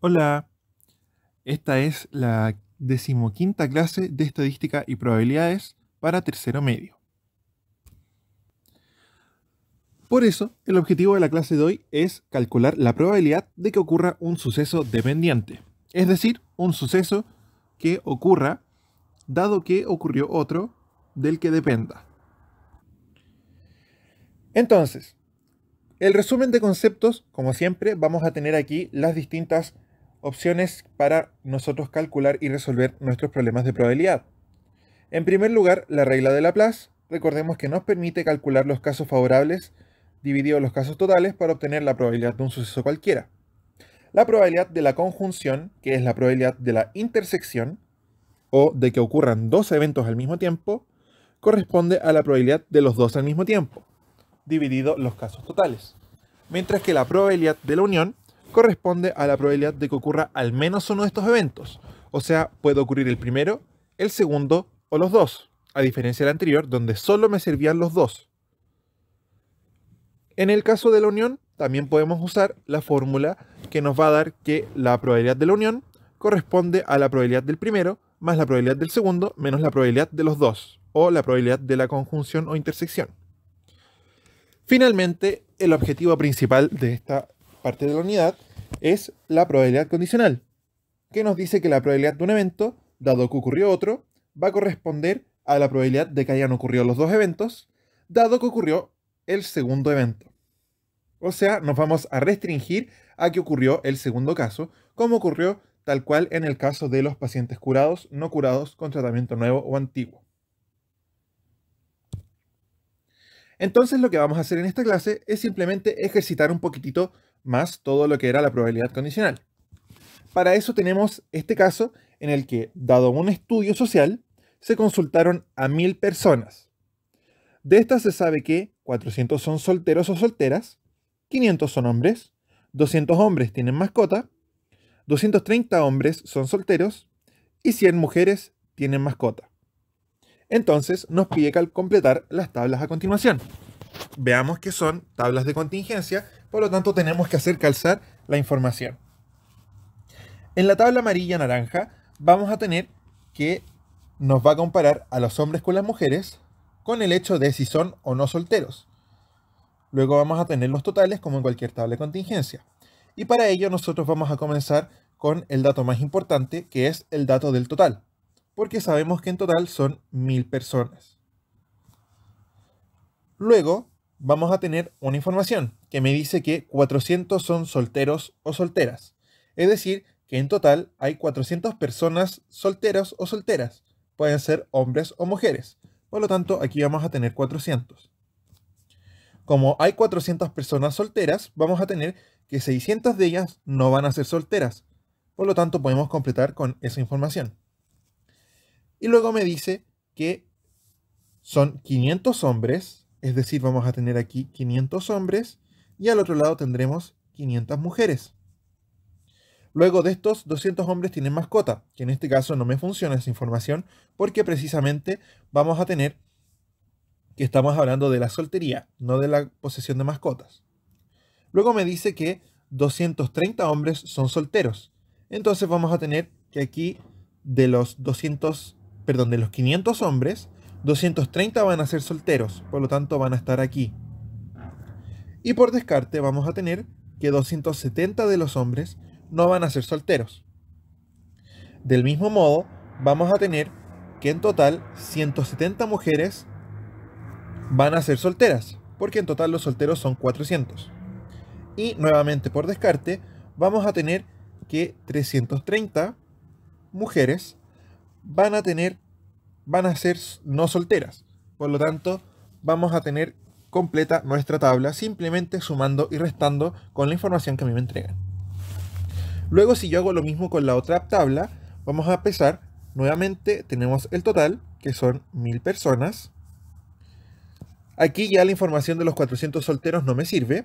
Hola, esta es la decimoquinta clase de estadística y probabilidades para tercero medio. Por eso, el objetivo de la clase de hoy es calcular la probabilidad de que ocurra un suceso dependiente, es decir, un suceso que ocurra dado que ocurrió otro del que dependa. Entonces, el resumen de conceptos, como siempre, vamos a tener aquí las distintas opciones para nosotros calcular y resolver nuestros problemas de probabilidad. En primer lugar, la regla de Laplace. Recordemos que nos permite calcular los casos favorables divididos los casos totales para obtener la probabilidad de un suceso cualquiera. La probabilidad de la conjunción, que es la probabilidad de la intersección, o de que ocurran dos eventos al mismo tiempo, corresponde a la probabilidad de los dos al mismo tiempo, dividido los casos totales. Mientras que la probabilidad de la unión corresponde a la probabilidad de que ocurra al menos uno de estos eventos. O sea, puede ocurrir el primero, el segundo o los dos, a diferencia del anterior, donde solo me servían los dos. En el caso de la unión, también podemos usar la fórmula que nos va a dar que la probabilidad de la unión corresponde a la probabilidad del primero más la probabilidad del segundo menos la probabilidad de los dos, o la probabilidad de la conjunción o intersección. Finalmente, el objetivo principal de esta parte de la unidad, es la probabilidad condicional, que nos dice que la probabilidad de un evento, dado que ocurrió otro, va a corresponder a la probabilidad de que hayan ocurrido los dos eventos, dado que ocurrió el segundo evento. O sea, nos vamos a restringir a que ocurrió el segundo caso, como ocurrió tal cual en el caso de los pacientes curados, no curados con tratamiento nuevo o antiguo. Entonces lo que vamos a hacer en esta clase es simplemente ejercitar un poquitito más todo lo que era la probabilidad condicional. Para eso tenemos este caso en el que, dado un estudio social, se consultaron a mil personas. De estas se sabe que 400 son solteros o solteras, 500 son hombres, 200 hombres tienen mascota, 230 hombres son solteros y 100 mujeres tienen mascota. Entonces nos pide completar las tablas a continuación veamos que son tablas de contingencia, por lo tanto tenemos que hacer calzar la información. En la tabla amarilla-naranja vamos a tener que nos va a comparar a los hombres con las mujeres con el hecho de si son o no solteros. Luego vamos a tener los totales como en cualquier tabla de contingencia. Y para ello nosotros vamos a comenzar con el dato más importante, que es el dato del total, porque sabemos que en total son mil personas. Luego vamos a tener una información que me dice que 400 son solteros o solteras. Es decir, que en total hay 400 personas solteros o solteras. Pueden ser hombres o mujeres. Por lo tanto, aquí vamos a tener 400. Como hay 400 personas solteras, vamos a tener que 600 de ellas no van a ser solteras. Por lo tanto, podemos completar con esa información. Y luego me dice que son 500 hombres es decir, vamos a tener aquí 500 hombres y al otro lado tendremos 500 mujeres. Luego de estos, 200 hombres tienen mascota, que en este caso no me funciona esa información porque precisamente vamos a tener que estamos hablando de la soltería, no de la posesión de mascotas. Luego me dice que 230 hombres son solteros. Entonces vamos a tener que aquí de los 200, perdón, de los 500 hombres, 230 van a ser solteros, por lo tanto van a estar aquí. Y por descarte vamos a tener que 270 de los hombres no van a ser solteros. Del mismo modo, vamos a tener que en total 170 mujeres van a ser solteras, porque en total los solteros son 400. Y nuevamente por descarte, vamos a tener que 330 mujeres van a tener van a ser no solteras. Por lo tanto, vamos a tener completa nuestra tabla simplemente sumando y restando con la información que a mí me entregan. Luego, si yo hago lo mismo con la otra tabla, vamos a pesar. Nuevamente tenemos el total, que son 1000 personas. Aquí ya la información de los 400 solteros no me sirve,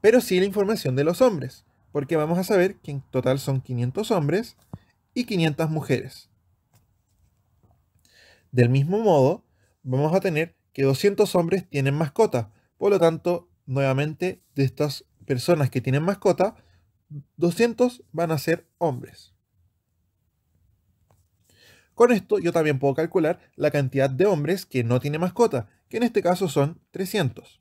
pero sí la información de los hombres, porque vamos a saber que en total son 500 hombres y 500 mujeres. Del mismo modo, vamos a tener que 200 hombres tienen mascota, Por lo tanto, nuevamente, de estas personas que tienen mascota, 200 van a ser hombres. Con esto yo también puedo calcular la cantidad de hombres que no tiene mascota, que en este caso son 300.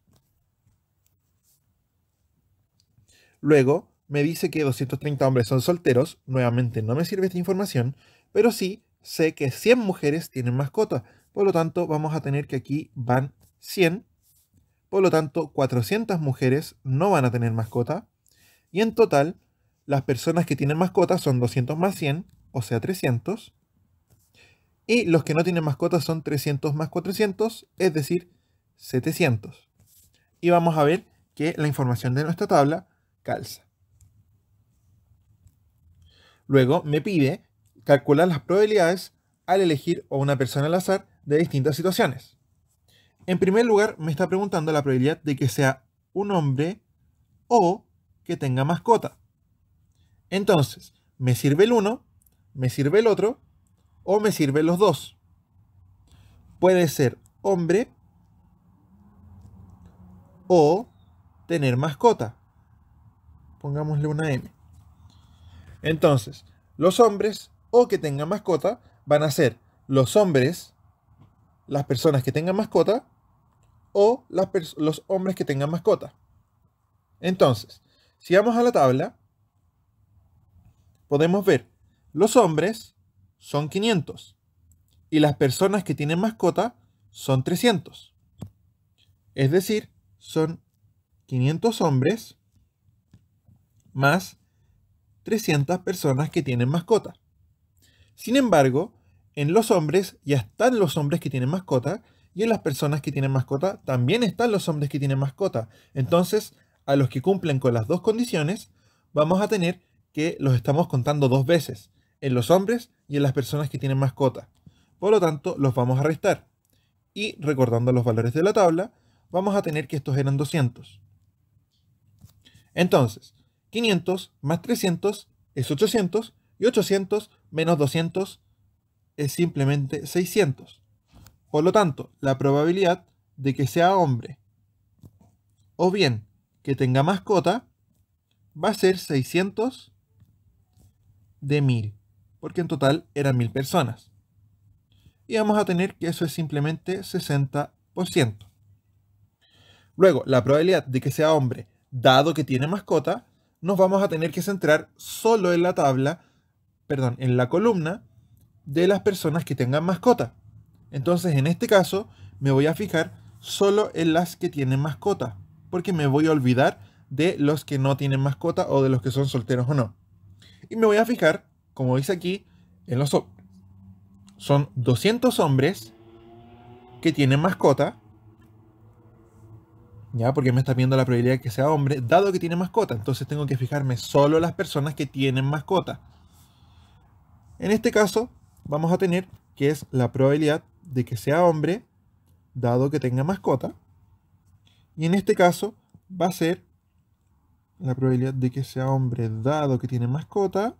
Luego me dice que 230 hombres son solteros, nuevamente no me sirve esta información, pero sí sé que 100 mujeres tienen mascota, Por lo tanto, vamos a tener que aquí van 100. Por lo tanto, 400 mujeres no van a tener mascota. Y en total, las personas que tienen mascotas son 200 más 100, o sea 300. Y los que no tienen mascotas son 300 más 400, es decir, 700. Y vamos a ver que la información de nuestra tabla calza. Luego me pide calcular las probabilidades al elegir a una persona al azar de distintas situaciones. En primer lugar, me está preguntando la probabilidad de que sea un hombre o que tenga mascota. Entonces, me sirve el uno, me sirve el otro o me sirven los dos. Puede ser hombre o tener mascota. Pongámosle una M. Entonces, los hombres o que tengan mascota van a ser los hombres, las personas que tengan mascota o los hombres que tengan mascota. Entonces, si vamos a la tabla, podemos ver los hombres son 500 y las personas que tienen mascota son 300. Es decir, son 500 hombres más 300 personas que tienen mascota. Sin embargo, en los hombres ya están los hombres que tienen mascota y en las personas que tienen mascota también están los hombres que tienen mascota. Entonces, a los que cumplen con las dos condiciones, vamos a tener que los estamos contando dos veces, en los hombres y en las personas que tienen mascota. Por lo tanto, los vamos a restar. Y recordando los valores de la tabla, vamos a tener que estos eran 200. Entonces, 500 más 300 es 800 y 800 menos 200 es simplemente 600. Por lo tanto, la probabilidad de que sea hombre o bien que tenga mascota va a ser 600 de 1000, porque en total eran 1000 personas. Y vamos a tener que eso es simplemente 60%. Luego, la probabilidad de que sea hombre, dado que tiene mascota, nos vamos a tener que centrar solo en la tabla perdón, en la columna de las personas que tengan mascota. Entonces, en este caso, me voy a fijar solo en las que tienen mascota, porque me voy a olvidar de los que no tienen mascota o de los que son solteros o no. Y me voy a fijar, como veis aquí, en los Son 200 hombres que tienen mascota, ya, porque me está viendo la probabilidad de que sea hombre, dado que tiene mascota. Entonces tengo que fijarme solo en las personas que tienen mascota. En este caso, vamos a tener que es la probabilidad de que sea hombre, dado que tenga mascota. Y en este caso, va a ser la probabilidad de que sea hombre, dado que tiene mascota.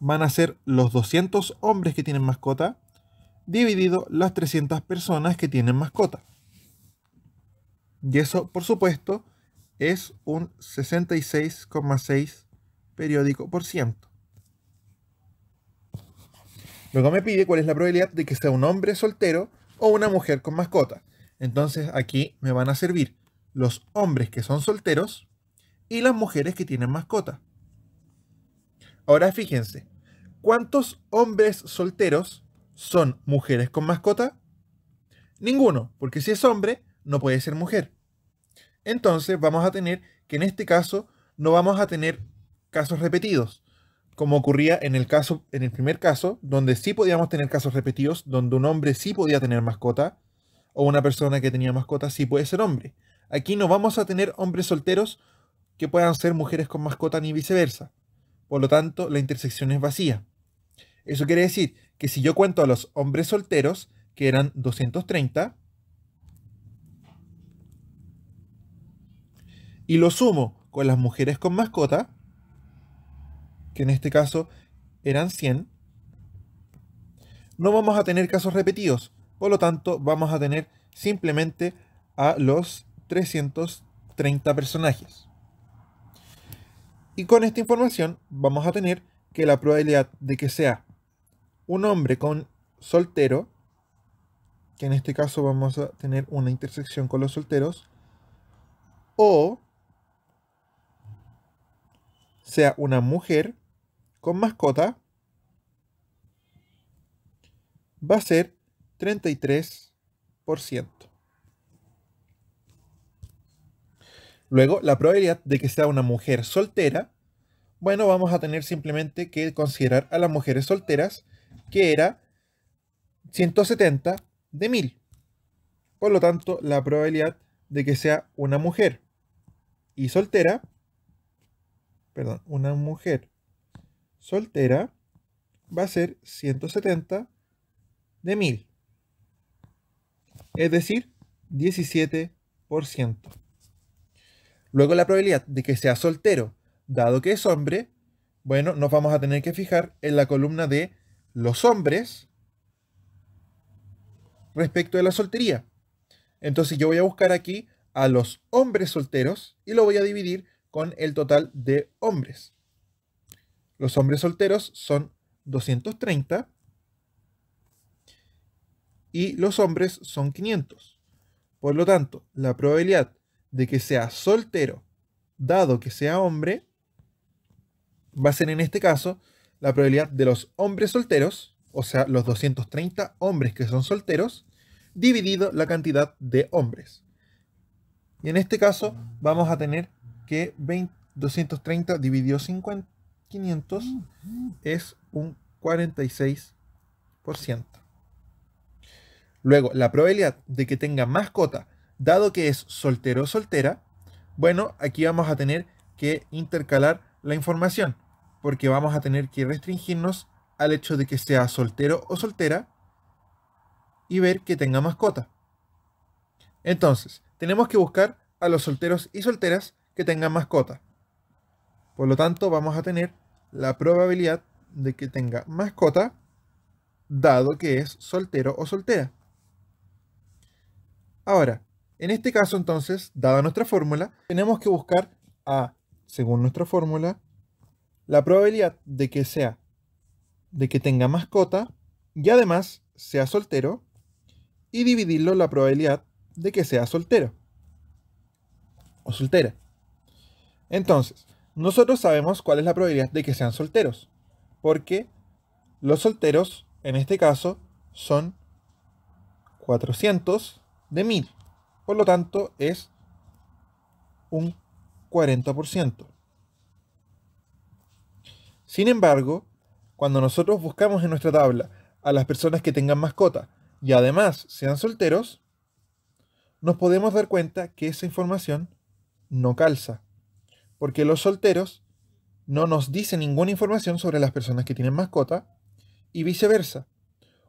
Van a ser los 200 hombres que tienen mascota, dividido las 300 personas que tienen mascota. Y eso, por supuesto, es un 66,6 periódico por ciento. Luego me pide cuál es la probabilidad de que sea un hombre soltero o una mujer con mascota. Entonces aquí me van a servir los hombres que son solteros y las mujeres que tienen mascota. Ahora fíjense, ¿cuántos hombres solteros son mujeres con mascota? Ninguno, porque si es hombre, no puede ser mujer. Entonces vamos a tener que en este caso no vamos a tener casos repetidos, como ocurría en el caso, en el primer caso, donde sí podíamos tener casos repetidos, donde un hombre sí podía tener mascota, o una persona que tenía mascota sí puede ser hombre. Aquí no vamos a tener hombres solteros que puedan ser mujeres con mascota ni viceversa. Por lo tanto, la intersección es vacía. Eso quiere decir que si yo cuento a los hombres solteros, que eran 230, y lo sumo con las mujeres con mascota, que en este caso eran 100, no vamos a tener casos repetidos. Por lo tanto, vamos a tener simplemente a los 330 personajes. Y con esta información vamos a tener que la probabilidad de que sea un hombre con soltero, que en este caso vamos a tener una intersección con los solteros, o sea una mujer con mascota va a ser 33%. Luego, la probabilidad de que sea una mujer soltera, bueno, vamos a tener simplemente que considerar a las mujeres solteras, que era 170 de 1000. Por lo tanto, la probabilidad de que sea una mujer y soltera, perdón, una mujer soltera va a ser 170 de 1000. Es decir, 17%. Luego la probabilidad de que sea soltero, dado que es hombre, bueno, nos vamos a tener que fijar en la columna de los hombres respecto de la soltería. Entonces yo voy a buscar aquí a los hombres solteros y lo voy a dividir con el total de hombres. Los hombres solteros son 230 y los hombres son 500. Por lo tanto, la probabilidad de que sea soltero, dado que sea hombre, va a ser en este caso la probabilidad de los hombres solteros, o sea, los 230 hombres que son solteros, dividido la cantidad de hombres. Y en este caso vamos a tener que 230 dividido 50, es un 46%. Luego, la probabilidad de que tenga mascota, dado que es soltero o soltera, bueno, aquí vamos a tener que intercalar la información, porque vamos a tener que restringirnos al hecho de que sea soltero o soltera y ver que tenga mascota. Entonces, tenemos que buscar a los solteros y solteras que tengan mascota. Por lo tanto, vamos a tener la probabilidad de que tenga mascota, dado que es soltero o soltera. Ahora, en este caso entonces, dada nuestra fórmula, tenemos que buscar a, según nuestra fórmula, la probabilidad de que sea, de que tenga mascota y además sea soltero, y dividirlo la probabilidad de que sea soltero o soltera. Entonces, nosotros sabemos cuál es la probabilidad de que sean solteros, porque los solteros, en este caso, son 400 de 1000. Por lo tanto, es un 40%. Sin embargo, cuando nosotros buscamos en nuestra tabla a las personas que tengan mascota y además sean solteros, nos podemos dar cuenta que esa información no calza porque los solteros no nos dicen ninguna información sobre las personas que tienen mascota y viceversa.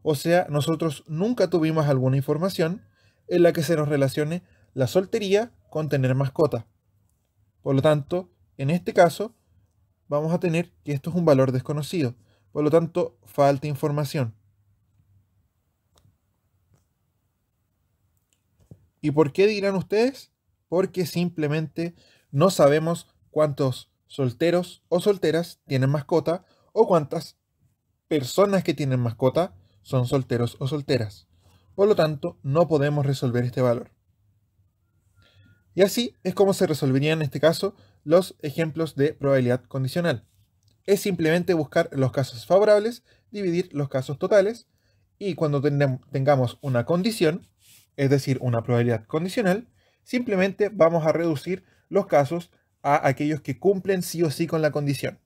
O sea, nosotros nunca tuvimos alguna información en la que se nos relacione la soltería con tener mascota. Por lo tanto, en este caso, vamos a tener que esto es un valor desconocido. Por lo tanto, falta información. ¿Y por qué dirán ustedes? Porque simplemente no sabemos cuántos solteros o solteras tienen mascota o cuántas personas que tienen mascota son solteros o solteras. Por lo tanto, no podemos resolver este valor. Y así es como se resolverían en este caso los ejemplos de probabilidad condicional. Es simplemente buscar los casos favorables, dividir los casos totales, y cuando tengamos una condición, es decir, una probabilidad condicional, simplemente vamos a reducir los casos a aquellos que cumplen sí o sí con la condición.